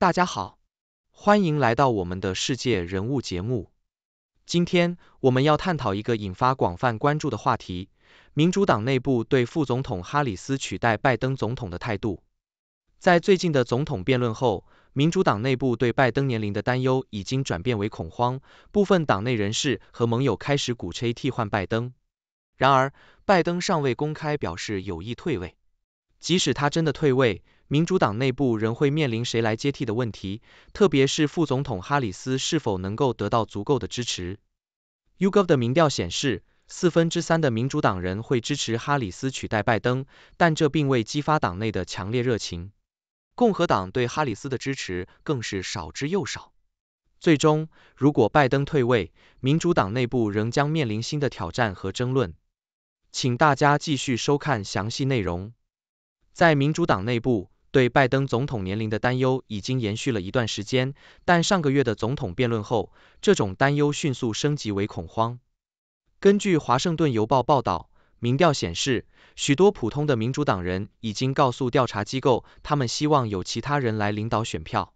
大家好，欢迎来到我们的世界人物节目。今天我们要探讨一个引发广泛关注的话题：民主党内部对副总统哈里斯取代拜登总统的态度。在最近的总统辩论后，民主党内部对拜登年龄的担忧已经转变为恐慌，部分党内人士和盟友开始鼓吹替换拜登。然而，拜登尚未公开表示有意退位。即使他真的退位，民主党内部仍会面临谁来接替的问题，特别是副总统哈里斯是否能够得到足够的支持。UGov 的民调显示，四分之三的民主党人会支持哈里斯取代拜登，但这并未激发党内的强烈热情。共和党对哈里斯的支持更是少之又少。最终，如果拜登退位，民主党内部仍将面临新的挑战和争论。请大家继续收看详细内容。在民主党内部。对拜登总统年龄的担忧已经延续了一段时间，但上个月的总统辩论后，这种担忧迅速升级为恐慌。根据《华盛顿邮报》报道，民调显示，许多普通的民主党人已经告诉调查机构，他们希望有其他人来领导选票。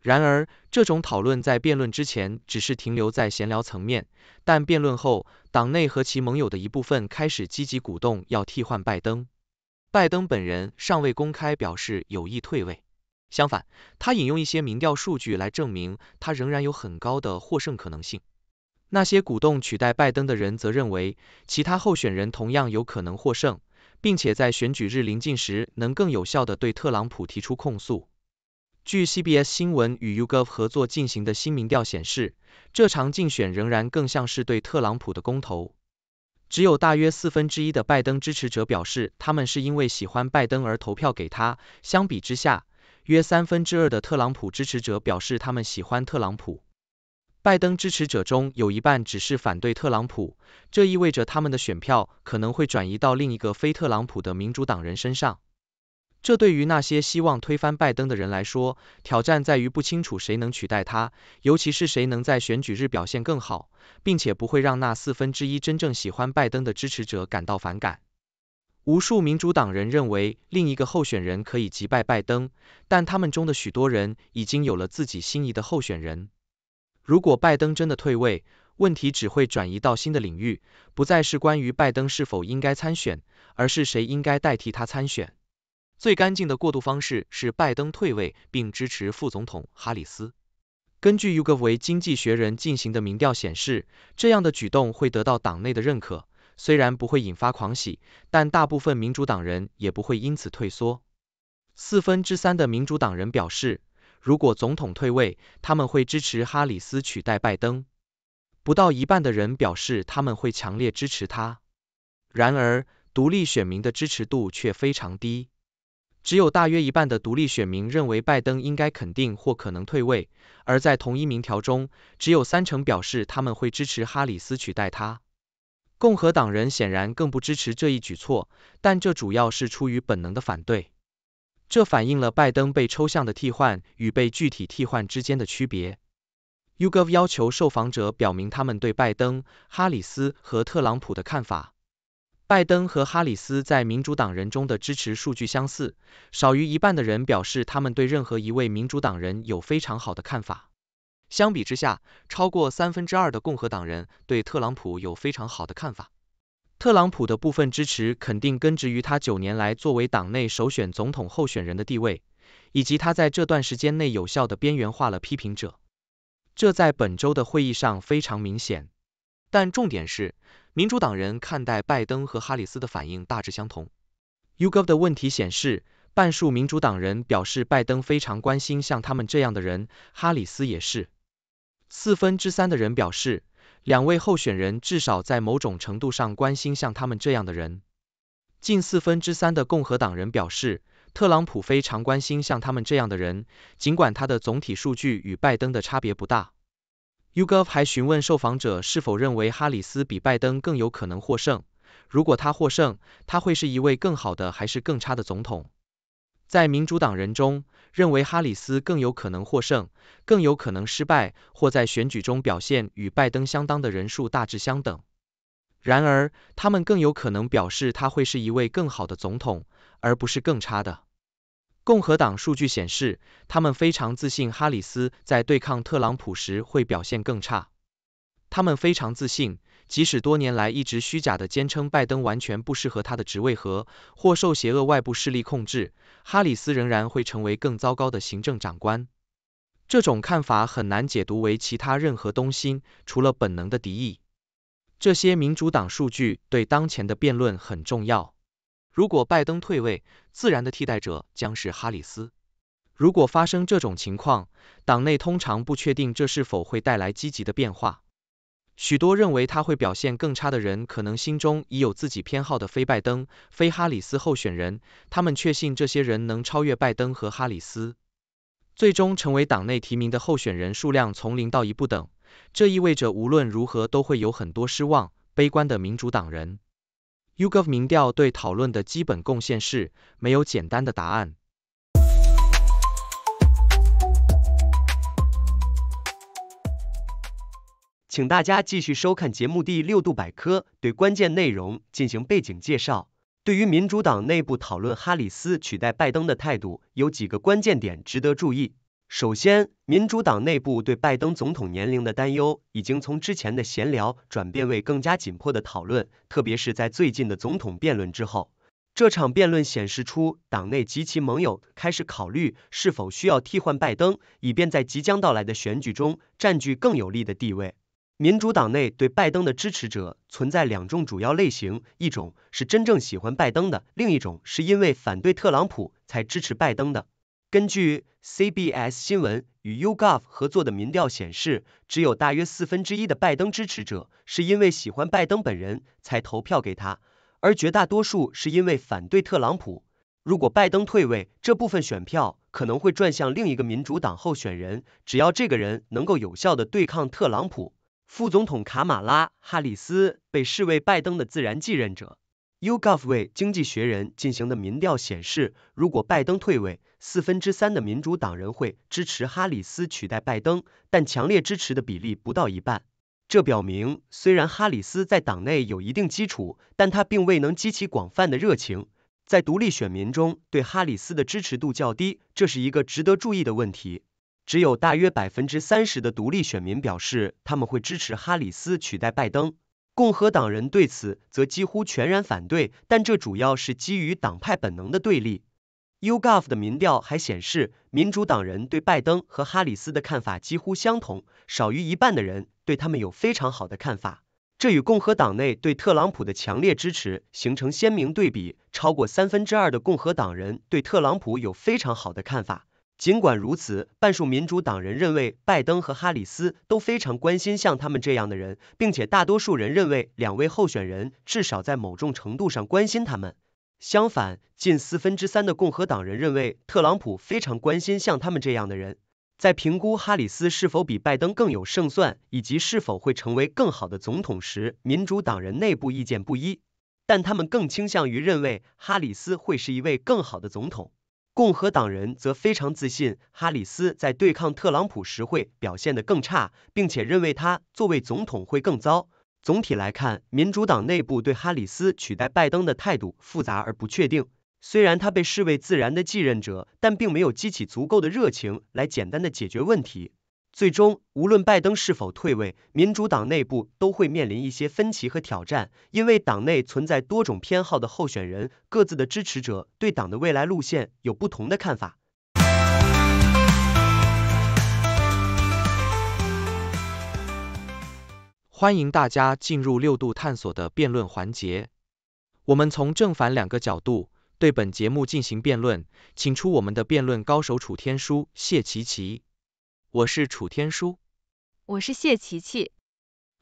然而，这种讨论在辩论之前只是停留在闲聊层面，但辩论后，党内和其盟友的一部分开始积极鼓动要替换拜登。拜登本人尚未公开表示有意退位，相反，他引用一些民调数据来证明他仍然有很高的获胜可能性。那些鼓动取代拜登的人则认为，其他候选人同样有可能获胜，并且在选举日临近时能更有效地对特朗普提出控诉。据 CBS 新闻与 YouGov 合作进行的新民调显示，这场竞选仍然更像是对特朗普的公投。只有大约四分之一的拜登支持者表示，他们是因为喜欢拜登而投票给他。相比之下，约三分之二的特朗普支持者表示，他们喜欢特朗普。拜登支持者中有一半只是反对特朗普，这意味着他们的选票可能会转移到另一个非特朗普的民主党人身上。这对于那些希望推翻拜登的人来说，挑战在于不清楚谁能取代他，尤其是谁能在选举日表现更好，并且不会让那四分之一真正喜欢拜登的支持者感到反感。无数民主党人认为另一个候选人可以击败拜登，但他们中的许多人已经有了自己心仪的候选人。如果拜登真的退位，问题只会转移到新的领域，不再是关于拜登是否应该参选，而是谁应该代替他参选。最干净的过渡方式是拜登退位并支持副总统哈里斯。根据 u g o v 为《经济学人》进行的民调显示，这样的举动会得到党内的认可，虽然不会引发狂喜，但大部分民主党人也不会因此退缩。四分之三的民主党人表示，如果总统退位，他们会支持哈里斯取代拜登。不到一半的人表示他们会强烈支持他，然而独立选民的支持度却非常低。只有大约一半的独立选民认为拜登应该肯定或可能退位，而在同一民调中，只有三成表示他们会支持哈里斯取代他。共和党人显然更不支持这一举措，但这主要是出于本能的反对。这反映了拜登被抽象的替换与被具体替换之间的区别。Ugov 要求受访者表明他们对拜登、哈里斯和特朗普的看法。拜登和哈里斯在民主党人中的支持数据相似，少于一半的人表示他们对任何一位民主党人有非常好的看法。相比之下，超过三分之二的共和党人对特朗普有非常好的看法。特朗普的部分支持肯定根植于他九年来作为党内首选总统候选人的地位，以及他在这段时间内有效的边缘化了批评者。这在本周的会议上非常明显。但重点是，民主党人看待拜登和哈里斯的反应大致相同。Ugo 的问题显示，半数民主党人表示拜登非常关心像他们这样的人，哈里斯也是。四分之三的人表示，两位候选人至少在某种程度上关心像他们这样的人。近四分之三的共和党人表示，特朗普非常关心像他们这样的人，尽管他的总体数据与拜登的差别不大。Ugov 还询问受访者是否认为哈里斯比拜登更有可能获胜。如果他获胜，他会是一位更好的还是更差的总统？在民主党人中，认为哈里斯更有可能获胜、更有可能失败或在选举中表现与拜登相当的人数大致相等。然而，他们更有可能表示他会是一位更好的总统，而不是更差的。共和党数据显示，他们非常自信哈里斯在对抗特朗普时会表现更差。他们非常自信，即使多年来一直虚假的坚称拜登完全不适合他的职位和或受邪恶外部势力控制，哈里斯仍然会成为更糟糕的行政长官。这种看法很难解读为其他任何东西，除了本能的敌意。这些民主党数据对当前的辩论很重要。如果拜登退位，自然的替代者将是哈里斯。如果发生这种情况，党内通常不确定这是否会带来积极的变化。许多认为他会表现更差的人，可能心中已有自己偏好的非拜登、非哈里斯候选人，他们确信这些人能超越拜登和哈里斯，最终成为党内提名的候选人数量从零到一不等。这意味着无论如何都会有很多失望、悲观的民主党人。Ugov 民调对讨论的基本贡献是没有简单的答案。请大家继续收看节目第六度百科，对关键内容进行背景介绍。对于民主党内部讨论哈里斯取代拜登的态度，有几个关键点值得注意。首先，民主党内部对拜登总统年龄的担忧已经从之前的闲聊转变为更加紧迫的讨论，特别是在最近的总统辩论之后。这场辩论显示出党内及其盟友开始考虑是否需要替换拜登，以便在即将到来的选举中占据更有利的地位。民主党内对拜登的支持者存在两种主要类型：一种是真正喜欢拜登的，另一种是因为反对特朗普才支持拜登的。根据 CBS 新闻与 YouGov 合作的民调显示，只有大约四分之一的拜登支持者是因为喜欢拜登本人才投票给他，而绝大多数是因为反对特朗普。如果拜登退位，这部分选票可能会转向另一个民主党候选人，只要这个人能够有效的对抗特朗普。副总统卡马拉·哈里斯被视为拜登的自然继任者。u g o f 为《经济学人》进行的民调显示，如果拜登退位，四分之三的民主党人会支持哈里斯取代拜登，但强烈支持的比例不到一半。这表明，虽然哈里斯在党内有一定基础，但他并未能激起广泛的热情。在独立选民中，对哈里斯的支持度较低，这是一个值得注意的问题。只有大约百分之三十的独立选民表示他们会支持哈里斯取代拜登。共和党人对此则几乎全然反对，但这主要是基于党派本能的对立。Ugaf 的民调还显示，民主党人对拜登和哈里斯的看法几乎相同，少于一半的人对他们有非常好的看法，这与共和党内对特朗普的强烈支持形成鲜明对比。超过三分之二的共和党人对特朗普有非常好的看法。尽管如此，半数民主党人认为拜登和哈里斯都非常关心像他们这样的人，并且大多数人认为两位候选人至少在某种程度上关心他们。相反，近四分之三的共和党人认为特朗普非常关心像他们这样的人。在评估哈里斯是否比拜登更有胜算以及是否会成为更好的总统时，民主党人内部意见不一，但他们更倾向于认为哈里斯会是一位更好的总统。共和党人则非常自信，哈里斯在对抗特朗普时会表现得更差，并且认为他作为总统会更糟。总体来看，民主党内部对哈里斯取代拜登的态度复杂而不确定。虽然他被视为自然的继任者，但并没有激起足够的热情来简单的解决问题。最终，无论拜登是否退位，民主党内部都会面临一些分歧和挑战，因为党内存在多种偏好的候选人，各自的支持者对党的未来路线有不同的看法。欢迎大家进入六度探索的辩论环节，我们从正反两个角度对本节目进行辩论，请出我们的辩论高手楚天舒、谢琪琪。我是楚天舒，我是谢琪琪。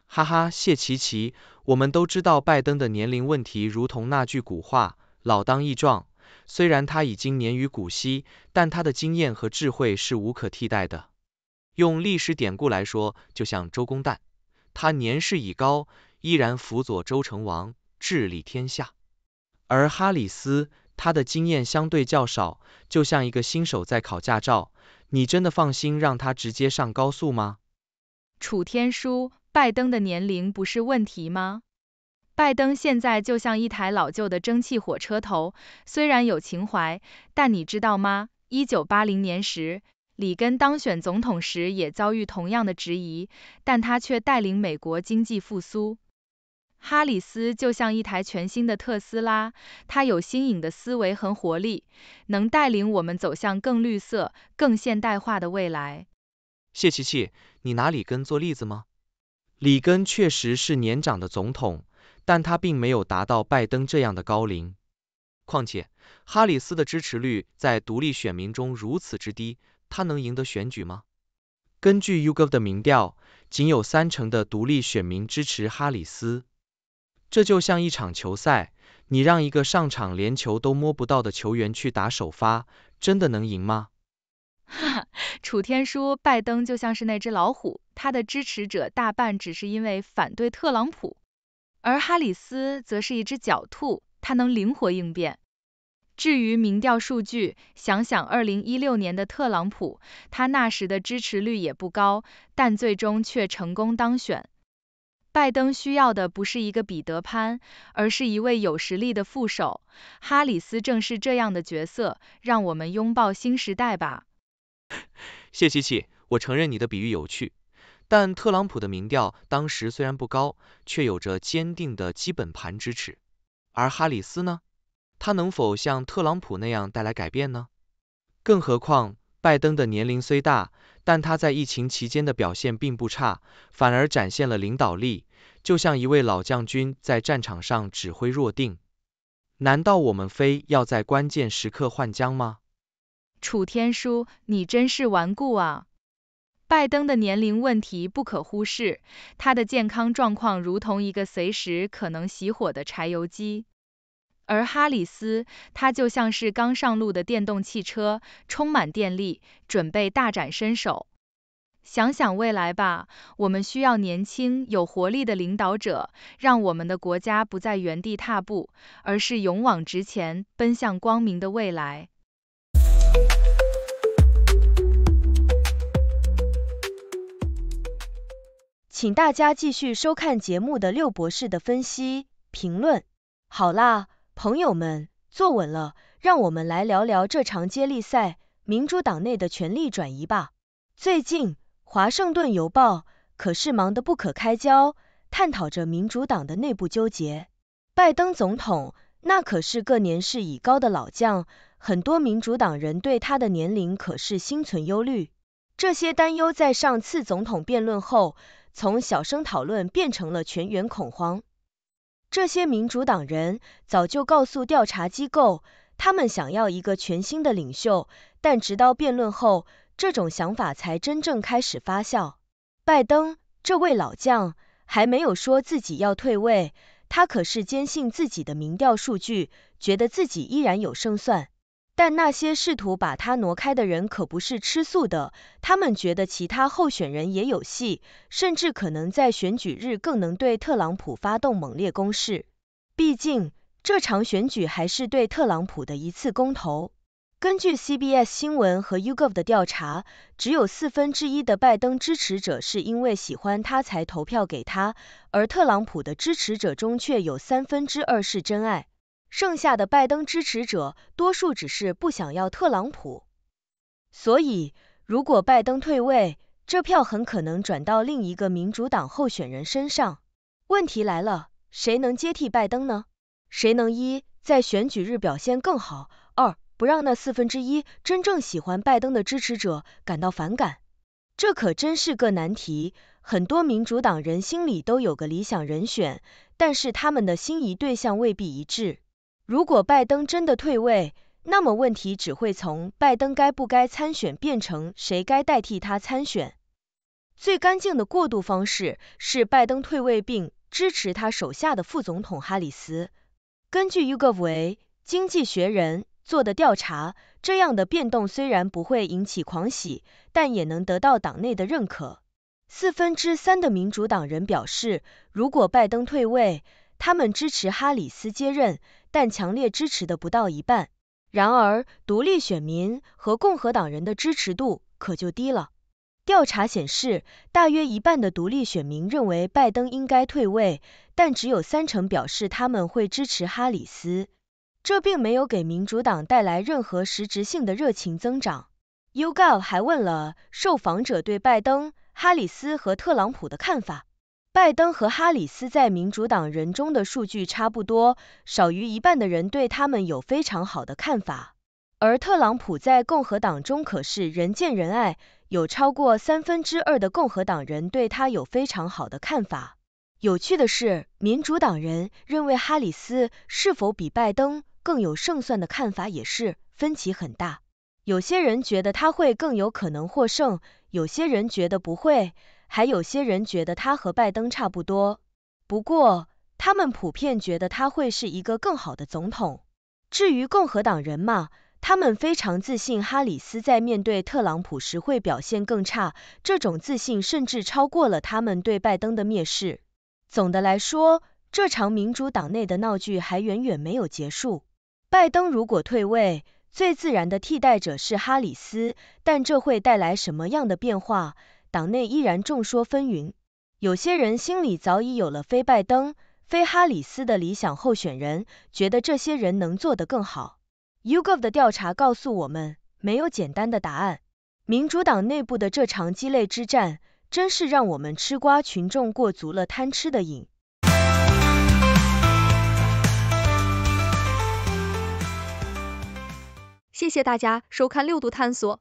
哈哈，谢琪琪，我们都知道拜登的年龄问题，如同那句古话“老当益壮”。虽然他已经年逾古稀，但他的经验和智慧是无可替代的。用历史典故来说，就像周公旦，他年事已高，依然辅佐周成王，治理天下。而哈里斯。他的经验相对较少，就像一个新手在考驾照。你真的放心让他直接上高速吗？楚天舒，拜登的年龄不是问题吗？拜登现在就像一台老旧的蒸汽火车头，虽然有情怀，但你知道吗？1980年时，里根当选总统时也遭遇同样的质疑，但他却带领美国经济复苏。哈里斯就像一台全新的特斯拉，它有新颖的思维和活力，能带领我们走向更绿色、更现代化的未来。谢琪琪，你拿里根做例子吗？里根确实是年长的总统，但他并没有达到拜登这样的高龄。况且，哈里斯的支持率在独立选民中如此之低，他能赢得选举吗？根据 Yugov 的民调，仅有三成的独立选民支持哈里斯。这就像一场球赛，你让一个上场连球都摸不到的球员去打首发，真的能赢吗？哈哈，楚天舒，拜登就像是那只老虎，他的支持者大半只是因为反对特朗普，而哈里斯则是一只狡兔，他能灵活应变。至于民调数据，想想2016年的特朗普，他那时的支持率也不高，但最终却成功当选。拜登需要的不是一个彼得潘，而是一位有实力的副手。哈里斯正是这样的角色。让我们拥抱新时代吧。谢奇奇，我承认你的比喻有趣，但特朗普的民调当时虽然不高，却有着坚定的基本盘支持。而哈里斯呢？他能否像特朗普那样带来改变呢？更何况，拜登的年龄虽大。但他在疫情期间的表现并不差，反而展现了领导力，就像一位老将军在战场上指挥若定。难道我们非要在关键时刻换将吗？楚天舒，你真是顽固啊！拜登的年龄问题不可忽视，他的健康状况如同一个随时可能熄火的柴油机。而哈里斯，他就像是刚上路的电动汽车，充满电力，准备大展身手。想想未来吧，我们需要年轻、有活力的领导者，让我们的国家不再原地踏步，而是勇往直前，奔向光明的未来。请大家继续收看节目的六博士的分析评论。好啦。朋友们，坐稳了，让我们来聊聊这场接力赛、民主党内的权力转移吧。最近，《华盛顿邮报》可是忙得不可开交，探讨着民主党的内部纠结。拜登总统那可是个年事已高的老将，很多民主党人对他的年龄可是心存忧虑。这些担忧在上次总统辩论后，从小声讨论变成了全员恐慌。这些民主党人早就告诉调查机构，他们想要一个全新的领袖，但直到辩论后，这种想法才真正开始发酵。拜登这位老将还没有说自己要退位，他可是坚信自己的民调数据，觉得自己依然有胜算。但那些试图把他挪开的人可不是吃素的。他们觉得其他候选人也有戏，甚至可能在选举日更能对特朗普发动猛烈攻势。毕竟，这场选举还是对特朗普的一次公投。根据 CBS 新闻和 YouGov 的调查，只有四分之一的拜登支持者是因为喜欢他才投票给他，而特朗普的支持者中却有三分之二是真爱。剩下的拜登支持者多数只是不想要特朗普，所以如果拜登退位，这票很可能转到另一个民主党候选人身上。问题来了，谁能接替拜登呢？谁能一在选举日表现更好，二不让那四分之一真正喜欢拜登的支持者感到反感？这可真是个难题。很多民主党人心里都有个理想人选，但是他们的心仪对象未必一致。如果拜登真的退位，那么问题只会从拜登该不该参选变成谁该代替他参选。最干净的过渡方式是拜登退位并支持他手下的副总统哈里斯。根据 u 一个为《经济学人》做的调查，这样的变动虽然不会引起狂喜，但也能得到党内的认可。四分之三的民主党人表示，如果拜登退位，他们支持哈里斯接任。但强烈支持的不到一半。然而，独立选民和共和党人的支持度可就低了。调查显示，大约一半的独立选民认为拜登应该退位，但只有三成表示他们会支持哈里斯。这并没有给民主党带来任何实质性的热情增长。YouGov 还问了受访者对拜登、哈里斯和特朗普的看法。拜登和哈里斯在民主党人中的数据差不多，少于一半的人对他们有非常好的看法。而特朗普在共和党中可是人见人爱，有超过三分之二的共和党人对他有非常好的看法。有趣的是，民主党人认为哈里斯是否比拜登更有胜算的看法也是分歧很大。有些人觉得他会更有可能获胜，有些人觉得不会。还有些人觉得他和拜登差不多，不过他们普遍觉得他会是一个更好的总统。至于共和党人嘛，他们非常自信哈里斯在面对特朗普时会表现更差，这种自信甚至超过了他们对拜登的蔑视。总的来说，这场民主党内的闹剧还远远没有结束。拜登如果退位，最自然的替代者是哈里斯，但这会带来什么样的变化？党内依然众说纷纭，有些人心里早已有了非拜登、非哈里斯的理想候选人，觉得这些人能做得更好。Ugo v 的调查告诉我们，没有简单的答案。民主党内部的这场鸡肋之战，真是让我们吃瓜群众过足了贪吃的瘾。谢谢大家收看六度探索。